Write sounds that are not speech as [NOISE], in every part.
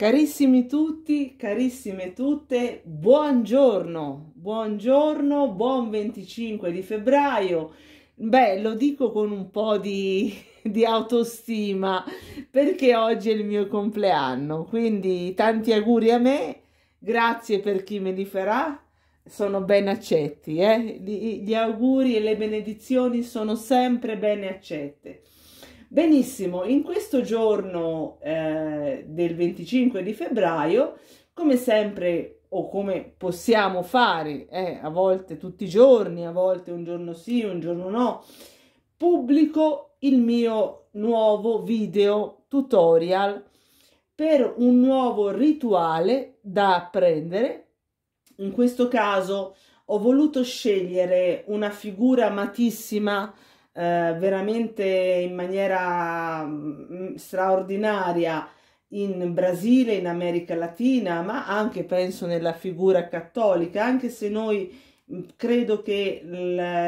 Carissimi tutti, carissime tutte, buongiorno, buongiorno, buon 25 di febbraio. Beh, lo dico con un po' di, [LAUGHS] di autostima perché oggi è il mio compleanno, quindi tanti auguri a me, grazie per chi me li farà, sono ben accetti, eh? gli auguri e le benedizioni sono sempre ben accette. Benissimo, in questo giorno eh, del 25 di febbraio, come sempre o come possiamo fare, eh, a volte tutti i giorni, a volte un giorno sì, un giorno no, pubblico il mio nuovo video tutorial per un nuovo rituale da apprendere. In questo caso ho voluto scegliere una figura amatissima eh, veramente in maniera mm, mm, straordinaria in Brasile, in America Latina, ma anche penso nella figura cattolica, anche se noi mm, credo che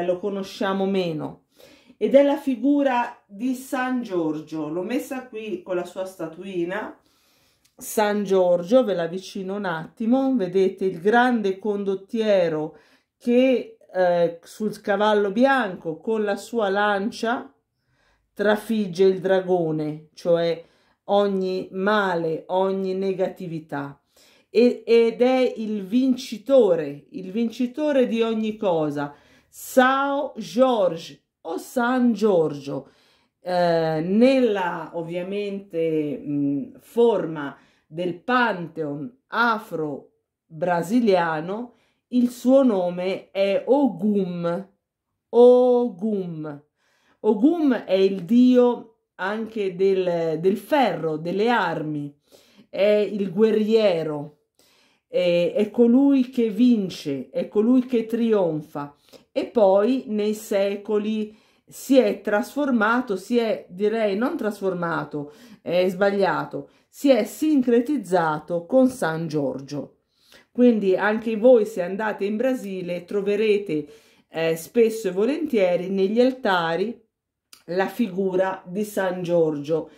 lo conosciamo meno ed è la figura di San Giorgio. L'ho messa qui con la sua statuina. San Giorgio, ve la avvicino un attimo, vedete il grande condottiero che eh, sul cavallo bianco con la sua lancia trafigge il dragone, cioè ogni male, ogni negatività. E, ed è il vincitore, il vincitore di ogni cosa. Sao George o San Giorgio, eh, nella ovviamente mh, mm, forma del Pantheon afro-brasiliano, il suo nome è Ogum. Ogum. Ogum è il dio anche del, del ferro, delle armi, è il guerriero, è, è, colui che vince, è colui che trionfa. E poi nei secoli si è trasformato, si è, direi non trasformato, è sbagliato, si è sincretizzato con San Giorgio quindi anche voi se andate in Brasile troverete eh, spesso e volentieri negli altari la figura di San Giorgio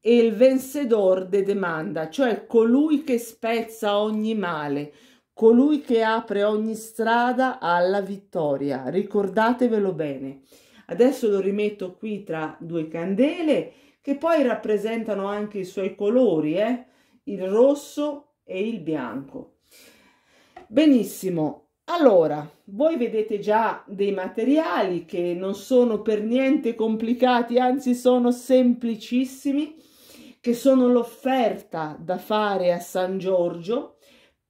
e il vencedor de demanda, cioè colui che spezza ogni male, colui che apre ogni strada alla vittoria. Ricordatevelo bene. Adesso lo rimetto qui tra due candele che poi rappresentano anche i suoi colori, eh? il rosso e il bianco. Benissimo, allora voi vedete già dei materiali che non sono per niente complicati, anzi sono semplicissimi, che sono l'offerta da fare a San Giorgio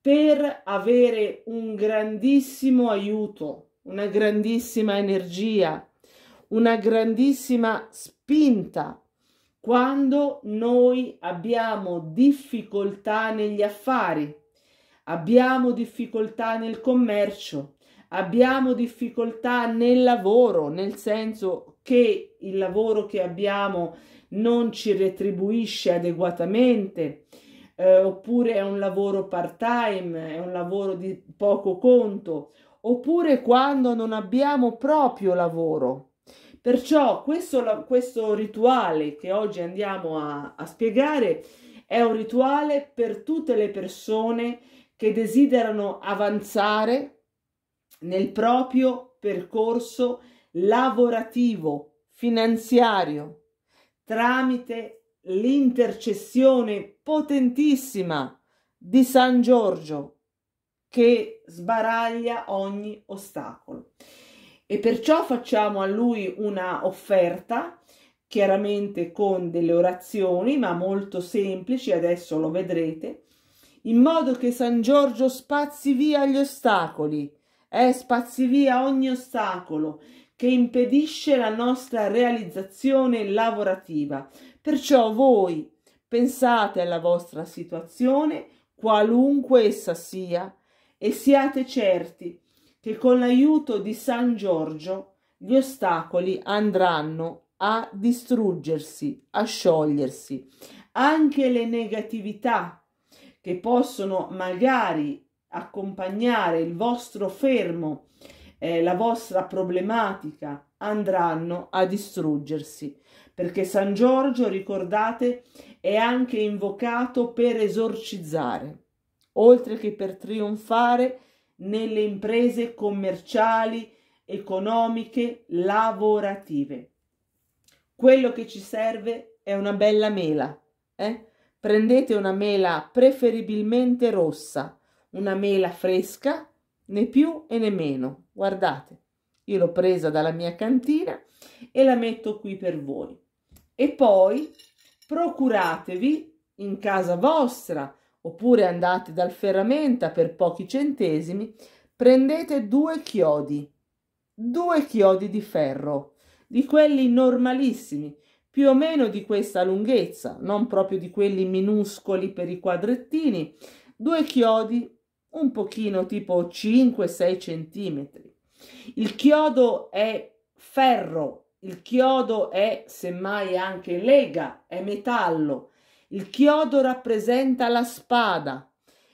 per avere un grandissimo aiuto, una grandissima energia, una grandissima spinta quando noi abbiamo difficoltà negli affari, abbiamo difficoltà nel commercio, abbiamo difficoltà nel lavoro, nel senso che il lavoro che abbiamo non ci retribuisce adeguatamente, eh, oppure è un lavoro part-time, è un lavoro di poco conto, oppure quando non abbiamo proprio lavoro Perciò questo, questo rituale che oggi andiamo a, a spiegare è un rituale per tutte le persone che desiderano avanzare nel proprio percorso lavorativo, finanziario, tramite l'intercessione potentissima di San Giorgio che sbaraglia ogni ostacolo e perciò facciamo a lui una offerta chiaramente con delle orazioni ma molto semplici adesso lo vedrete in modo che San Giorgio spazzi via gli ostacoli eh, spazzi via ogni ostacolo che impedisce la nostra realizzazione lavorativa perciò voi pensate alla vostra situazione qualunque essa sia e siate certi che con l'aiuto di San Giorgio gli ostacoli andranno a distruggersi, a sciogliersi. Anche le negatività che possono magari accompagnare il vostro fermo, eh, la vostra problematica, andranno a distruggersi. Perché San Giorgio, ricordate, è anche invocato per esorcizzare, oltre che per trionfare nelle imprese commerciali, economiche, lavorative. Quello che ci serve è una bella mela. Eh? Prendete una mela preferibilmente rossa, una mela fresca, né più e né meno. Guardate, io l'ho presa dalla mia cantina e la metto qui per voi. E poi procuratevi in casa vostra, oppure andate dal ferramenta per pochi centesimi, prendete due chiodi, due chiodi di ferro, di quelli normalissimi, più o meno di questa lunghezza, non proprio di quelli minuscoli per i quadrettini, due chiodi un pochino tipo 5-6 centimetri. Il chiodo è ferro, il chiodo è semmai anche lega, è metallo, il chiodo rappresenta la spada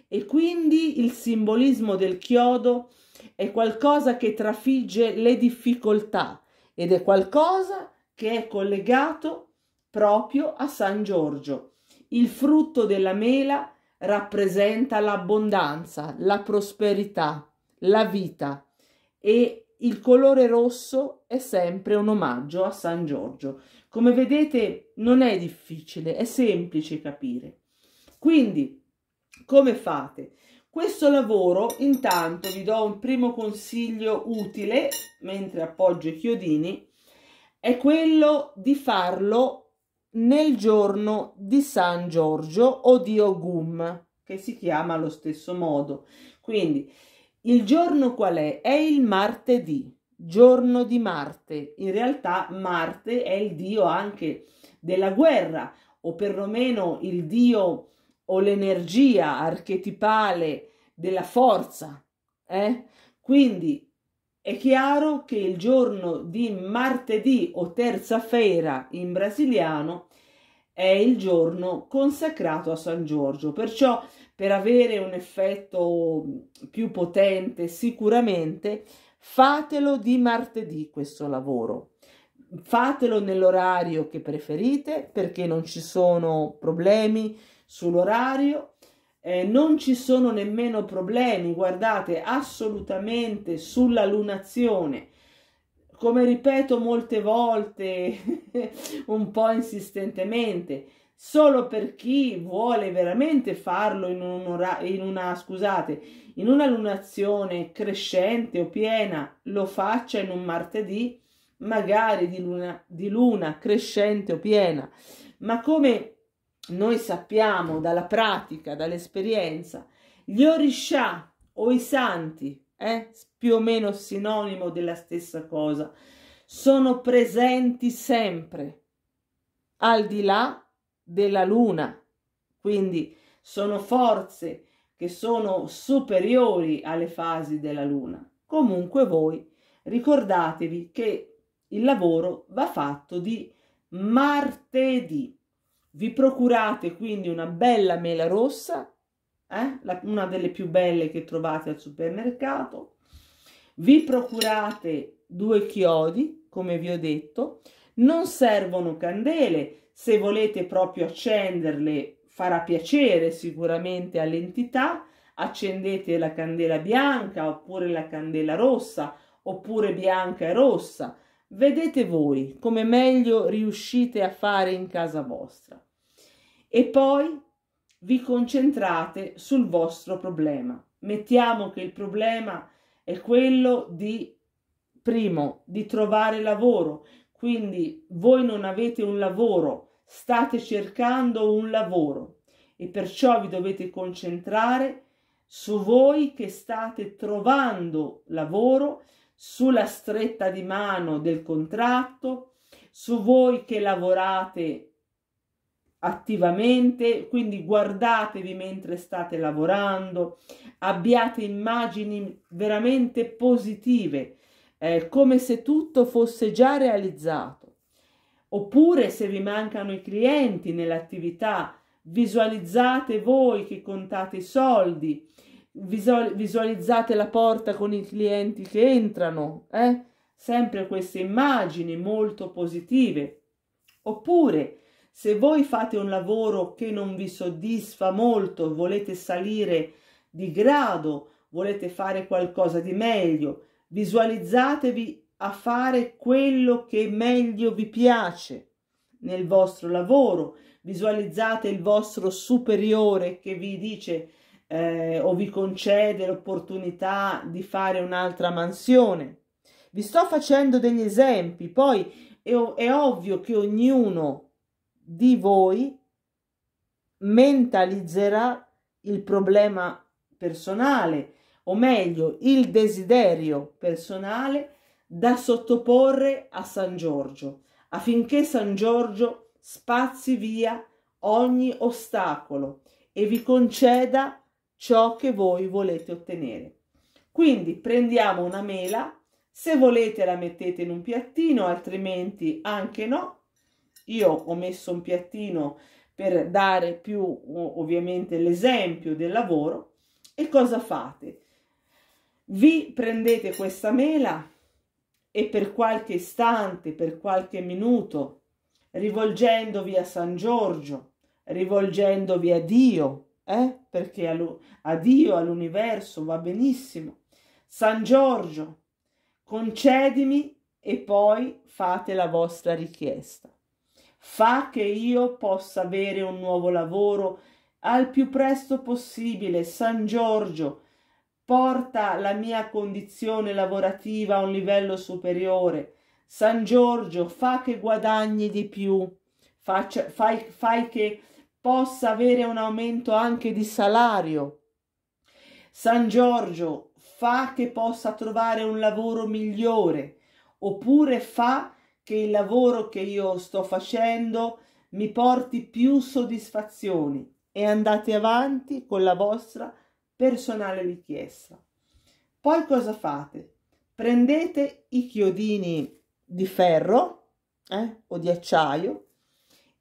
e quindi il simbolismo del chiodo è qualcosa che trafigge le difficoltà ed è qualcosa che è collegato proprio a San Giorgio. Il frutto della mela rappresenta l'abbondanza, la prosperità, la vita e il colore rosso è sempre un omaggio a San Giorgio. Come vedete non è difficile, è semplice capire. Quindi come fate? Questo lavoro intanto vi do un primo consiglio utile mentre appoggio i chiodini è quello di farlo nel giorno di San Giorgio o di Ogum che si chiama allo stesso modo. Quindi il giorno qual è? È il martedì giorno di Marte. In realtà Marte è il dio anche della guerra o perlomeno il dio o l'energia archetipale della forza. Eh? Quindi è chiaro che il giorno di martedì o terza-feira in brasiliano è il giorno consacrato a San Giorgio, perciò per avere un effetto più potente sicuramente Fatelo di martedì questo lavoro. Fatelo nell'orario che preferite perché non ci sono problemi sull'orario, eh, non ci sono nemmeno problemi, guardate, assolutamente sulla lunazione. Come ripeto molte volte, [LAUGHS] un po' insistentemente, solo per chi vuole veramente farlo in, un'ora in una, scusate, in una lunazione crescente o piena lo faccia in un martedì, magari di luna, di luna crescente o piena, ma come noi sappiamo dalla pratica, dall'esperienza, gli oriscià o i santi, eh, più o meno sinonimo della stessa cosa, sono presenti sempre, al di là della luna, quindi sono forze che sono superiori alle fasi della Luna. Comunque voi ricordatevi che il lavoro va fatto di martedì. Vi procurate quindi una bella mela rossa, eh? La, una delle più belle che trovate al supermercato. Vi procurate due chiodi, come vi ho detto. Non servono candele, se volete proprio accenderle farà piacere sicuramente all'entità, accendete la candela bianca oppure la candela rossa oppure bianca e rossa. Vedete voi come meglio riuscite a fare in casa vostra. E poi vi concentrate sul vostro problema. Mettiamo che il problema è quello di, primo, di trovare lavoro. Quindi voi non avete un lavoro, state cercando un lavoro e perciò vi dovete concentrare su voi che state trovando lavoro, sulla stretta di mano del contratto, su voi che lavorate attivamente, quindi guardatevi mentre state lavorando, abbiate immagini veramente positive, eh, come se tutto fosse già realizzato. Oppure se vi mancano i clienti nell'attività, visualizzate voi che contate i soldi, visualizzate la porta con i clienti che entrano, eh? sempre queste immagini molto positive. Oppure se voi fate un lavoro che non vi soddisfa molto, volete salire di grado, volete fare qualcosa di meglio, visualizzatevi a fare quello che meglio vi piace nel vostro lavoro. Visualizzate il vostro superiore che vi dice eh, o vi concede l'opportunità di fare un'altra mansione. Vi sto facendo degli esempi, poi è, è ovvio che ognuno di voi mentalizzerà il problema personale, o meglio il desiderio personale da sottoporre a San Giorgio, affinché San Giorgio spazi via ogni ostacolo e vi conceda ciò che voi volete ottenere. Quindi prendiamo una mela, se volete la mettete in un piattino, altrimenti anche no. Io ho messo un piattino per dare più ovviamente l'esempio del lavoro. E cosa fate? Vi prendete questa mela, e per qualche istante, per qualche minuto, rivolgendovi a San Giorgio, rivolgendovi a Dio, eh? perché a, lui, a Dio, all'universo va benissimo. San Giorgio, concedimi e poi fate la vostra richiesta. Fa che io possa avere un nuovo lavoro al più presto possibile. San Giorgio, porta la mia condizione lavorativa a un livello superiore. San Giorgio, fa che guadagni di più, Faccia, fai, fai che possa avere un aumento anche di salario. San Giorgio, fa che possa trovare un lavoro migliore, oppure fa che il lavoro che io sto facendo mi porti più soddisfazioni e andate avanti con la vostra personale richiesta. Poi cosa fate? Prendete i chiodini di ferro eh, o di acciaio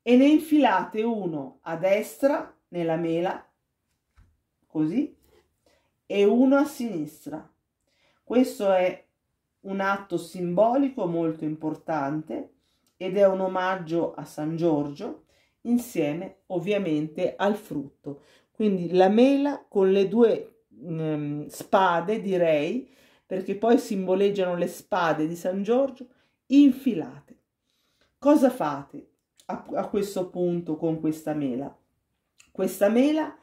e ne infilate uno a destra nella mela, così, e uno a sinistra. Questo è un atto simbolico molto importante ed è un omaggio a San Giorgio insieme ovviamente al frutto. Quindi la mela con le due mh, ehm, spade, direi, perché poi simboleggiano le spade di San Giorgio, infilate. Cosa fate a, a questo punto con questa mela? Questa mela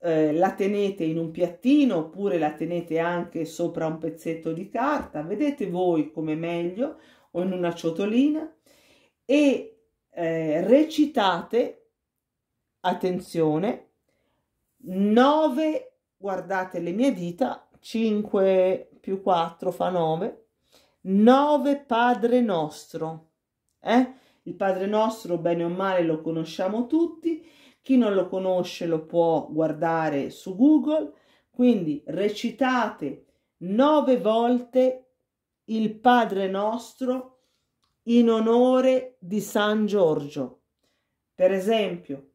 eh, la tenete in un piattino oppure la tenete anche sopra un pezzetto di carta, vedete voi come meglio, o in una ciotolina, e eh, recitate, attenzione, 9, guardate le mie dita, 5 più 4 fa 9, 9 Padre nostro. Eh? Il Padre nostro, bene o male, lo conosciamo tutti. Chi non lo conosce lo può guardare su Google. Quindi recitate 9 volte il Padre nostro in onore di San Giorgio. Per esempio,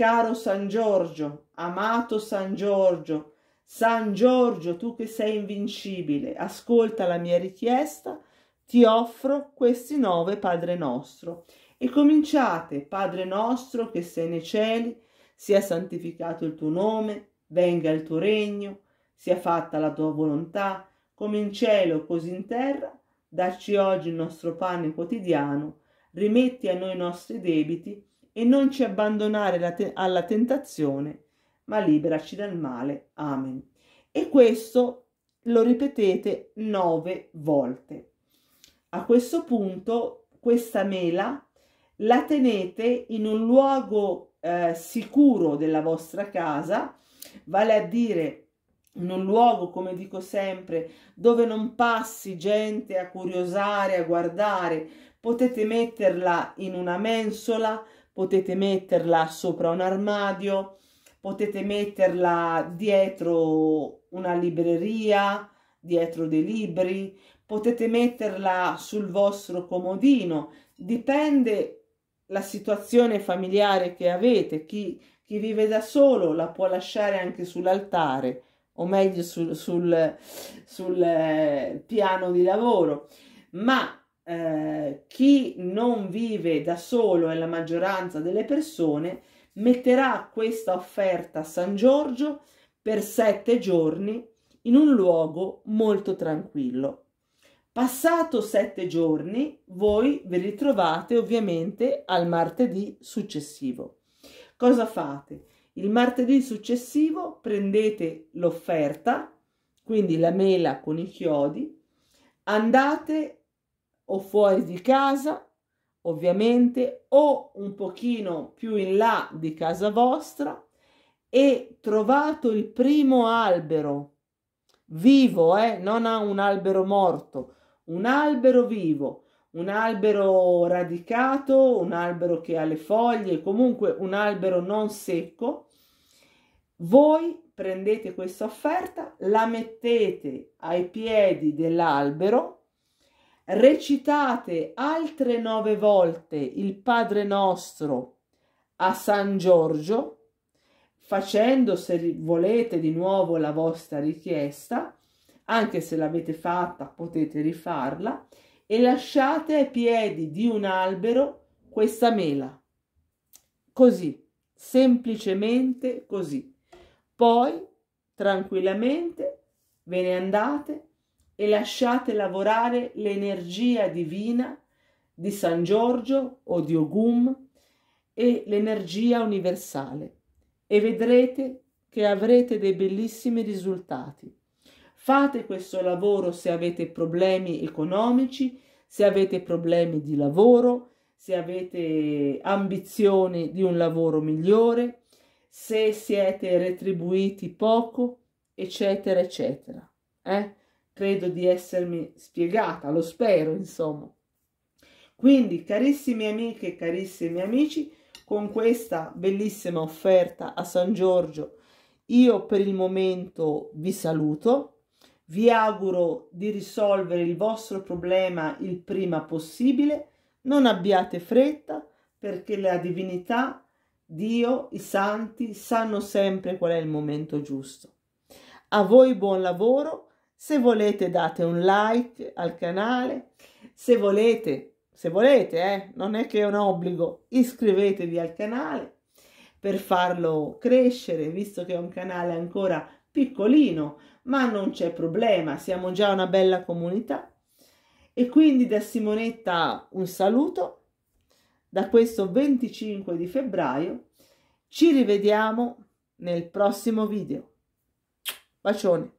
Caro San Giorgio, amato San Giorgio, San Giorgio, tu che sei invincibile, ascolta la mia richiesta, ti offro questi nove Padre nostro. E cominciate, Padre nostro che sei nei cieli, sia santificato il tuo nome, venga il tuo regno, sia fatta la tua volontà, come in cielo così in terra, darci oggi il nostro pane quotidiano, rimetti a noi i nostri debiti, e non ci abbandonare te- alla tentazione, ma liberaci dal male. Amen. E questo lo ripetete nove volte. A questo punto questa mela la tenete in un luogo eh, sicuro della vostra casa, vale a dire in un luogo, come dico sempre, dove non passi gente a curiosare, a guardare, potete metterla in una mensola, potete metterla sopra un armadio, potete metterla dietro una libreria, dietro dei libri, potete metterla sul vostro comodino, dipende la situazione familiare che avete, chi, chi vive da solo la può lasciare anche sull'altare o meglio sul, sul, sul eh, piano di lavoro, ma eh, chi non vive da solo è la maggioranza delle persone metterà questa offerta a San Giorgio per sette giorni in un luogo molto tranquillo. Passato sette giorni, voi vi ritrovate ovviamente al martedì successivo. Cosa fate? Il martedì successivo prendete l'offerta, quindi la mela con i chiodi, andate o fuori di casa, ovviamente, o un pochino più in là di casa vostra e trovato il primo albero vivo, eh? non ha un albero morto, un albero vivo, un albero radicato, un albero che ha le foglie, comunque un albero non secco, voi prendete questa offerta, la mettete ai piedi dell'albero recitate altre nove volte il Padre nostro a San Giorgio, facendo se volete di nuovo la vostra richiesta, anche se l'avete fatta potete rifarla, e lasciate ai piedi di un albero questa mela. Così, semplicemente così. Poi, tranquillamente, ve ne andate e lasciate lavorare l'energia divina di San Giorgio o di Ogum e l'energia universale e vedrete che avrete dei bellissimi risultati. Fate questo lavoro se avete problemi economici, se avete problemi di lavoro, se avete ambizioni di un lavoro migliore, se siete retribuiti poco, eccetera, eccetera. Eh? Credo di essermi spiegata, lo spero, insomma. Quindi, carissime amiche e carissimi amici, con questa bellissima offerta a San Giorgio, io per il momento vi saluto. Vi auguro di risolvere il vostro problema il prima possibile. Non abbiate fretta perché la divinità, Dio, i santi sanno sempre qual è il momento giusto. A voi buon lavoro se volete date un like al canale, se volete, se volete, eh, non è che è un obbligo, iscrivetevi al canale per farlo crescere, visto che è un canale ancora piccolino, ma non c'è problema, siamo già una bella comunità. E quindi da Simonetta un saluto, da questo 25 di febbraio, ci rivediamo nel prossimo video. Bacione!